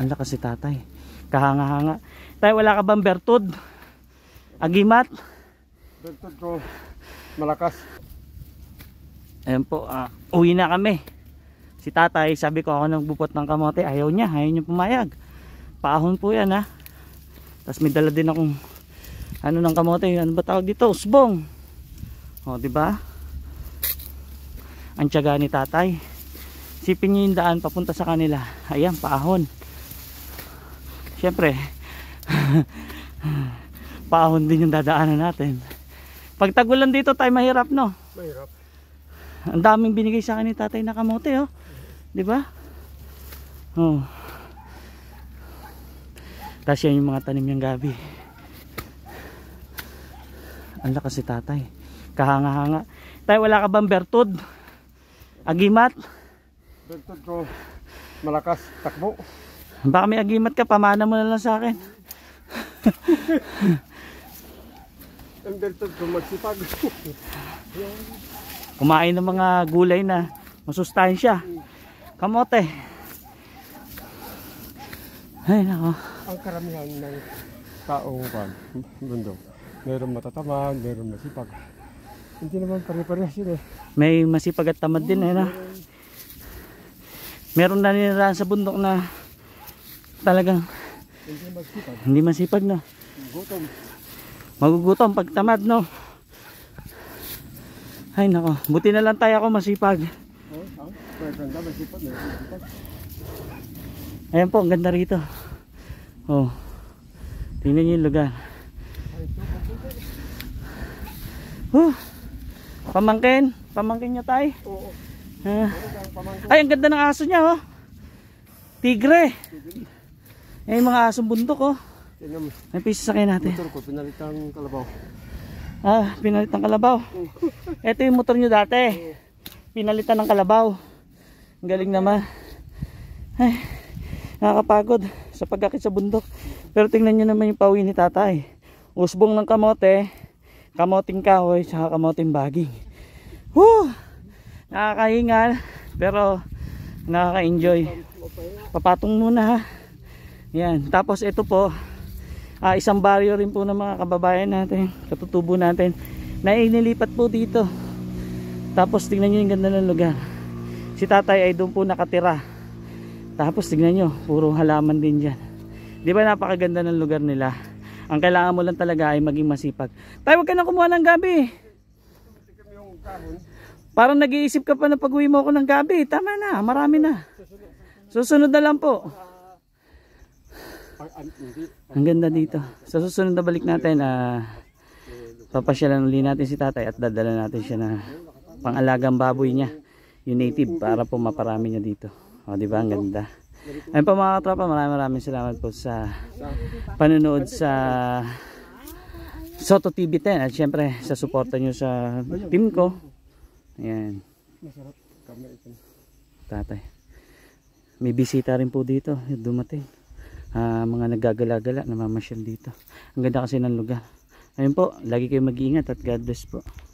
Ang lakas si tatay. Kahanga-hanga. Tay, wala ka bang bertud? Agimat? Bertud ko. Malakas. Ayan po, uh, uwi na kami. Si tatay, sabi ko ako nang bupot ng kamote. Ayaw niya, ayaw niya pumayag. Paahon po yan ha. Ah. Tapos may dala din akong ano ng kamote. Ano ba tawag dito? Usbong. O, oh, di ba? Ang tiyaga ni tatay. Sipin niyo yung daan papunta sa kanila. Ayan, paahon syempre paahon din yung dadaanan natin pag tagulan dito tayo mahirap no mahirap ang daming binigay sa akin ni tatay na kamote oh di ba oh tapos yan yung mga tanim niyang gabi ang lakas si tatay kahanga-hanga tayo wala ka bang bertod agimat bertod ko malakas takbo Baka may agimat ka, pamana mo na lang sa akin. Kumain ng mga gulay na masustansya. Kamote. Ay nako. Ang karamihan ng taong kan, bundok. Meron matataman, meron masipag. Hindi naman pare-parehas sila. May masipag at tamad din eh na. Meron na nila sa bundok na talagang hindi masipag, na magugutom magugutom pag tamad no ay nako buti na lang tayo ako masipag ayan po ang ganda rito oh tingnan nyo yung lugar huh pamangkin pamangkin nyo tayo oo Ah. Ay, ang ganda ng aso niya, oh. Tigre. Tigre. Eh, mga asong bundok, oh. May piso sakay natin. Motor ko, pinalitang kalabaw. Ah, pinalitang kalabaw. Ito yung motor nyo dati. Pinalitan ng kalabaw. Ang galing naman. Ay, nakakapagod sa pagkakit sa bundok. Pero tingnan nyo naman yung pauwi ni tatay. Usbong ng kamote, kamoting kahoy, saka kamoting baging. Woo! Nakakahingal, pero nakaka-enjoy. Papatong muna ha. Yan. Tapos ito po, uh, isang barrio rin po ng mga kababayan natin, katutubo natin, na inilipat po dito. Tapos tingnan nyo yung ganda ng lugar. Si tatay ay doon po nakatira. Tapos tingnan nyo, puro halaman din dyan. Di ba napakaganda ng lugar nila? Ang kailangan mo lang talaga ay maging masipag. Tayo, wag ka na kumuha ng gabi. Parang nag-iisip ka pa na pag-uwi mo ako ng gabi. Tama na, marami na. Susunod na lang po. Ang ganda dito. Sa susunod na balik natin, uh, papasyalan ulit natin si tatay at dadala natin siya na pangalagang baboy niya. Yung native para po maparami niya dito. O, di ba? Ang ganda. Ayun po mga katropa, maraming maraming salamat po sa panonood sa Soto TV 10 at syempre sa suporta nyo sa team ko. Ayan. Tatay. May bisita rin po dito. Dumating uh, mga nagagala gala namamasyal dito ang ganda kasi ng lugar ayun po lagi kayong mag-iingat at God bless po